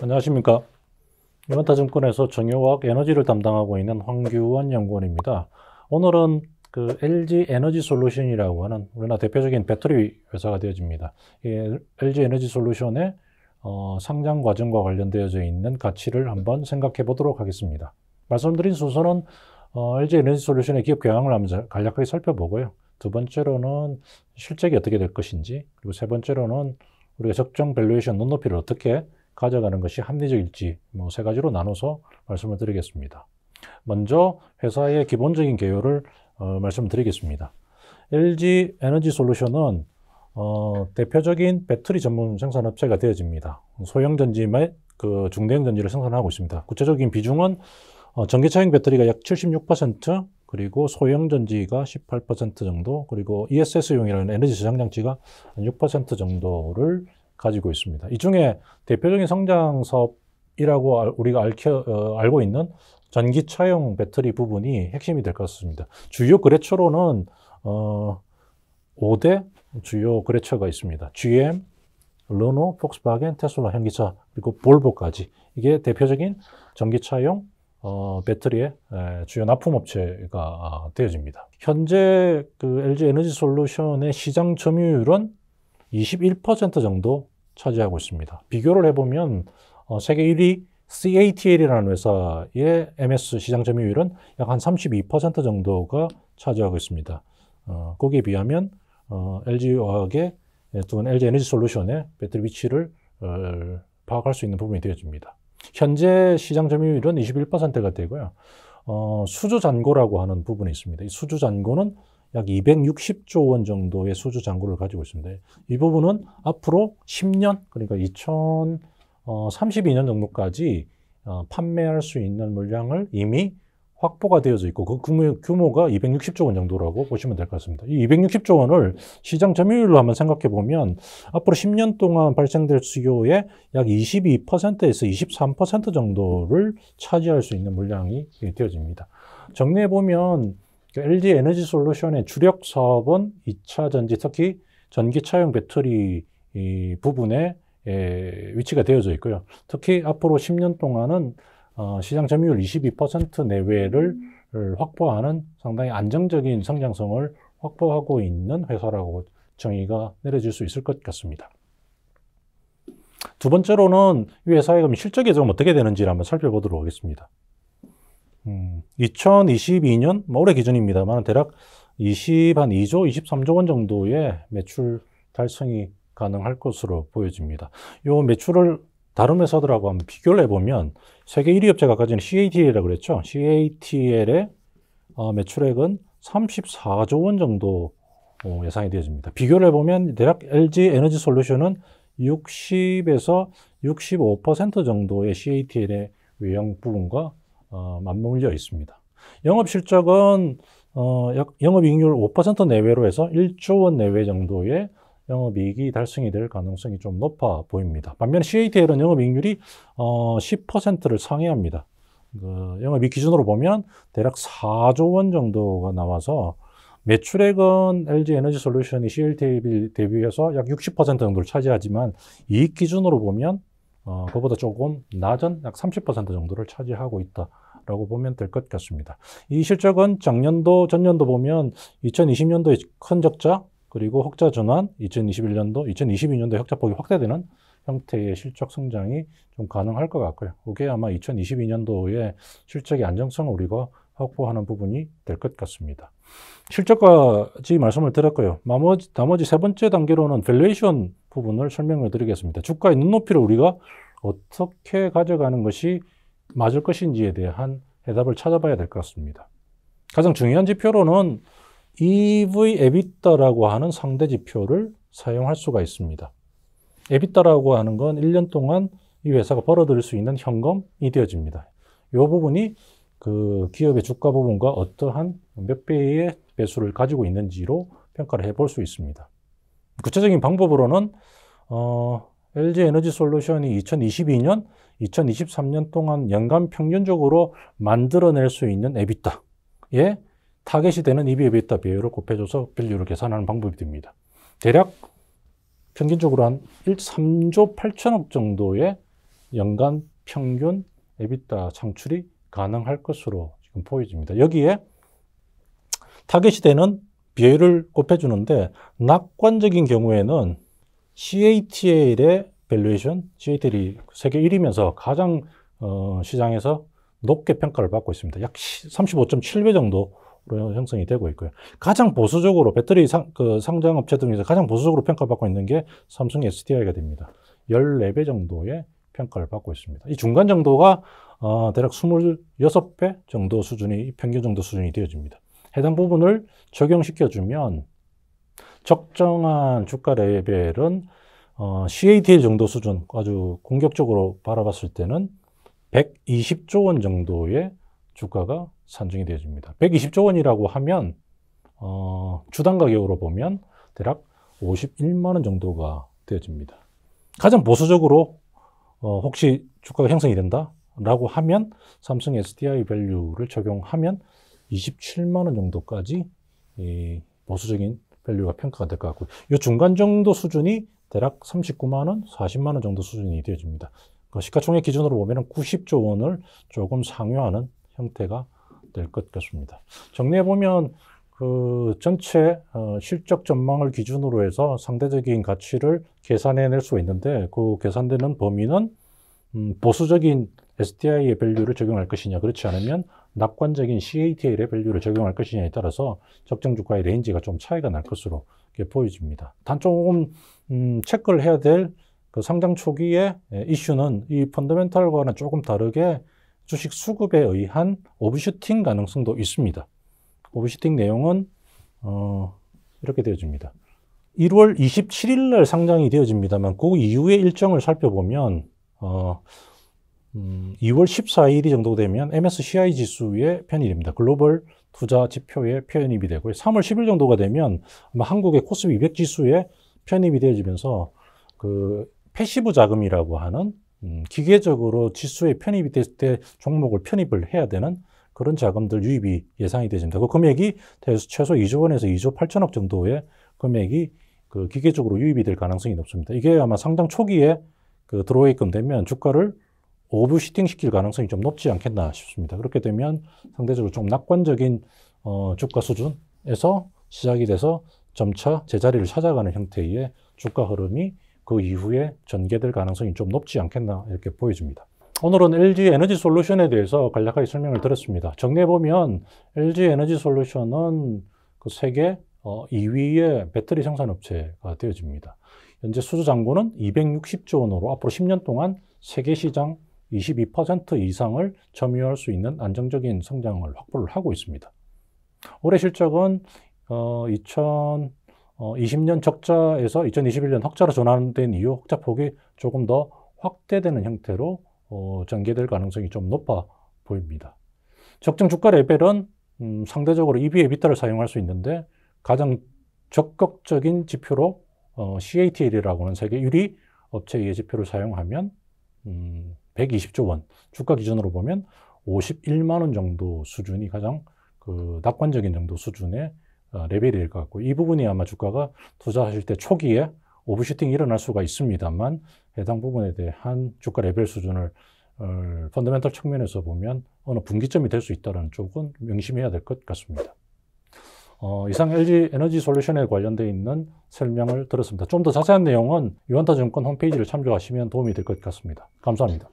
안녕하십니까. 이번타증권에서 정유화학 에너지를 담당하고 있는 황규원 연구원입니다. 오늘은 그 LG 에너지 솔루션이라고 하는 우리나라 대표적인 배터리 회사가 되어집니다. LG 에너지 솔루션의 어, 상장 과정과 관련되어져 있는 가치를 한번 생각해 보도록 하겠습니다. 말씀드린 순서는 어, LG 에너지 솔루션의 기업 경향을 하면 간략하게 살펴보고요. 두 번째로는 실적이 어떻게 될 것인지, 그리고 세 번째로는 우리가 적정 밸류에이션 눈높이를 어떻게 가져가는 것이 합리적일지 뭐 세 가지로 나눠서 말씀을 드리겠습니다. 먼저 회사의 기본적인 개요를 어, 말씀드리겠습니다. LG 에너지 솔루션은 어, 대표적인 배터리 전문 생산 업체가 되어집니다. 소형 전지및 그 중대형 전지를 생산하고 있습니다. 구체적인 비중은 어, 전기차용 배터리가 약 76%, 그리고 소형 전지가 18% 정도, 그리고 ESS용이라는 에너지 저장 장치가 6% 정도를 가지고 있습니다. 이 중에 대표적인 성장 사업이라고 우리가 알켜, 어, 알고 있는 전기차용 배터리 부분이 핵심이 될 것 같습니다. 주요 거래처로는 어, 5대 주요 거래처가 있습니다. GM, 르노, 폭스바겐, 테슬라, 현기차 그리고 볼보까지 이게 대표적인 전기차용 어, 배터리의 주요 납품업체가 아, 되어집니다. 현재 그 LG 에너지 솔루션의 시장 점유율은 21% 정도 차지하고 있습니다. 비교를 해보면 어, 세계 1위 CATL이라는 회사의 MS 시장 점유율은 약 한 32% 정도가 차지하고 있습니다. 어, 거기에 비하면 어, LG화학의 또는 LG 에너지 솔루션의 배터리 위치를 어, 파악할 수 있는 부분이 되어집니다. 현재 시장 점유율은 21%가 되고요. 어, 수주 잔고라고 하는 부분이 있습니다. 이 수주 잔고는 약 260조 원 정도의 수주 잔고를 가지고 있습니다. 이 부분은 앞으로 10년, 그러니까 2032년 어, 정도까지 어, 판매할 수 있는 물량을 이미 확보가 되어져 있고 그 규모, 가 260조 원 정도라고 보시면 될 것 같습니다. 이 260조 원을 시장 점유율로 한번 생각해 보면 앞으로 10년 동안 발생될 수요의 약 22%에서 23% 정도를 차지할 수 있는 물량이 예, 되어집니다. 정리해 보면 LG 에너지 솔루션의 주력 사업은 2차 전지, 특히 전기 차용 배터리 부분에 에, 위치가 되어져 있고요. 특히 앞으로 10년 동안은 어, 시장 점유율 22% 내외를 확보하는 상당히 안정적인 성장성을 확보하고 있는 회사라고 정의가 내려질 수 있을 것 같습니다. 두 번째로는 이 회사의 그 실적이 좀 어떻게 되는지를 한번 살펴보도록 하겠습니다. 음, 2022년 뭐 올해 기준입니다만 대략 20 한 2조, 23조 원 정도의 매출 달성이 가능할 것으로 보여집니다. 요 매출을 다른 회사들하고 한번 비교를 해보면 세계 1위 업체가 가진 CATL이라고 그랬죠. CATL의 어, 매출액은 34조 원 정도 어, 예상이 되어집니다. 비교를 해보면 대략 LG 에너지 솔루션은 60에서 65% 정도의 CATL의 외형 부분과 어, 맞물려 있습니다. 영업 실적은 어, 영업이익률 5% 내외로 해서 1조 원 내외 정도의 영업이익이 달성이 될 가능성이 좀 높아 보입니다. 반면 CATL은 영업이익률이 어, 10%를 상회합니다. 그 영업이익 기준으로 보면 대략 4조 원 정도가 나와서 매출액은 LG 에너지 솔루션이 c l t 대비해서 약 60% 정도를 차지하지만 이익 기준으로 보면 어, 그보다 조금 낮은 약 30% 정도를 차지하고 있다. 라고 보면 될 것 같습니다. 이 실적은 작년도, 전년도 보면 2020년도에 큰 적자, 그리고 흑자 전환, 2021년도, 2022년도 흑자폭이 확대되는 형태의 실적 성장이 좀 가능할 것 같고요. 그게 아마 2022년도에 실적의 안정성을 우리가 확보하는 부분이 될 것 같습니다. 실적까지 말씀을 드렸고요. 나머지, 나머지 세 번째 단계로는 밸레이션 부분을 설명을 드리겠습니다. 주가의 눈높이를 우리가 어떻게 가져가는 것이 맞을 것인지에 대한 해답을 찾아봐야 될 것 같습니다. 가장 중요한 지표로는 EV 에비타라고 하는 상대 지표를 사용할 수가 있습니다. 에비타라고 하는 건 1년 동안 이 회사가 벌어들일 수 있는 현금이 되어집니다. 이 부분이 그 기업의 주가 부분과 어떠한 몇 배의 배수를 가지고 있는지로 평가를 해 볼 수 있습니다. 구체적인 방법으로는 어, LG 에너지 솔루션이 2022년, 2023년 동안 연간 평균적으로 만들어낼 수 있는 에비타에 타겟이 되는 이비 에비타 비율을 곱해줘서 밸류를 계산하는 방법이 됩니다. 대략 평균적으로 한 3조 8천억 정도의 연간 평균 에비타 창출이 가능할 것으로 지금 보여집니다. 여기에 타겟이 되는 비율을 곱해주는데 낙관적인 경우에는 CATL의 밸류에이션, CATL이 세계 1위면서 가장 어, 시장에서 높게 평가를 받고 있습니다. 약 35.7배 정도 로 형성이 되고 있고요. 가장 보수적으로 배터리 상, 그 상장 업체 등에서 가장 보수적으로 평가받고 를 있는 게 삼성 SDI가 됩니다. 14배 정도의 평가를 받고 있습니다. 이 중간 정도가 어, 대략 26배 정도 수준이 평균 정도 수준이 되어집니다. 해당 부분을 적용시켜주면 적정한 주가 레벨은 어, CATL 정도 수준, 아주 공격적으로 바라봤을 때는 120조 원 정도의 주가가 산정이 되어집니다. 120조 원이라고 하면 어, 주당 가격으로 보면 대략 51만 원 정도가 되어집니다. 가장 보수적으로 어, 혹시 주가가 형성이 된다라고 하면 삼성 SDI 밸류를 적용하면 27만 원 정도까지 이 보수적인 밸류가 평가가 될 것 같고요. 이 중간 정도 수준이 대략 39만 원, 40만 원 정도 수준이 되어집니다. 그 시가총액 기준으로 보면 90조 원을 조금 상회하는 형태가 될 것 같습니다. 정리해 보면 그 전체 어, 실적 전망을 기준으로 해서 상대적인 가치를 계산해낼 수 있는데 그 계산되는 범위는 음, 보수적인 SDI의 밸류를 적용할 것이냐 그렇지 않으면 낙관적인 CATL의 밸류를 적용할 것이냐에 따라서 적정 주가의 레인지가 좀 차이가 날 것으로 보여집니다. 단 조금 음, 체크를 해야 될그 상장 초기의 예, 이슈는 이 펀더멘탈과는 조금 다르게 주식 수급에 의한 오브슈팅 가능성도 있습니다. 오브슈팅 내용은 어, 이렇게 되어집니다. 1월 27일 날 상장이 되어집니다만 그 이후의 일정을 살펴보면 어, 음, 2월 14일이 정도 되면 MSCI 지수의 편입입니다. 글로벌 투자 지표에 편입이 되고요. 3월 10일 정도가 되면 아마 한국의 코스피 200 지수에 편입이 되어지면서 그 패시브 자금이라고 하는 음, 기계적으로 지수에 편입이 됐을 때 종목을 편입을 해야 되는 그런 자금들 유입이 예상이 되집니다. 그 금액이 최소 2조 원에서 2조 8천억 정도의 금액이 그 기계적으로 유입이 될 가능성이 높습니다. 이게 아마 상당 초기에 그드로오게끔 되면 주가를 오브시팅 시킬 가능성이 좀 높지 않겠나 싶습니다. 그렇게 되면 상대적으로 좀 낙관적인 어, 주가 수준에서 시작이 돼서 점차 제자리를 찾아가는 형태의 주가 흐름이 그 이후에 전개될 가능성이 좀 높지 않겠나 이렇게 보여집니다. 오늘은 LG 에너지 솔루션에 대해서 간략하게 설명을 드렸습니다. 정리해보면 LG 에너지 솔루션은 그 세계 2위의 어, 배터리 생산업체가 되어집니다. 현재 수주 잔고는 260조 원으로 앞으로 10년 동안 세계 시장 22% 이상을 점유할 수 있는 안정적인 성장을 확보를 하고 있습니다. 올해 실적은 어, 2020년 어, 적자에서 2021년 흑자로 전환된 이후 흑자 폭이 조금 더 확대되는 형태로 어, 전개될 가능성이 좀 높아 보입니다. 적정 주가 레벨은 음, 상대적으로 EB, e b i 를 사용할 수 있는데 가장 적극적인 지표로 어, CATL이라고 하는 세계 유리 업체의 지표를 사용하면 음, 120조 원, 주가 기준으로 보면 51만 원 정도 수준이 가장 그 낙관적인 정도 수준의 어, 레벨이 될것 같고 이 부분이 아마 주가가 투자하실 때 초기에 오브슈팅이 일어날 수가 있습니다만 해당 부분에 대한 주가 레벨 수준을 펀더멘털 측면에서 보면 어느 분기점이 될 수 있다는 쪽은 명심해야 될 것 같습니다. 어, 이상 LG 에너지 솔루션에 관련되어 있는 설명을 들었습니다. 좀 더 자세한 내용은 유한타증권 홈페이지를 참조하시면 도움이 될 것 같습니다. 감사합니다.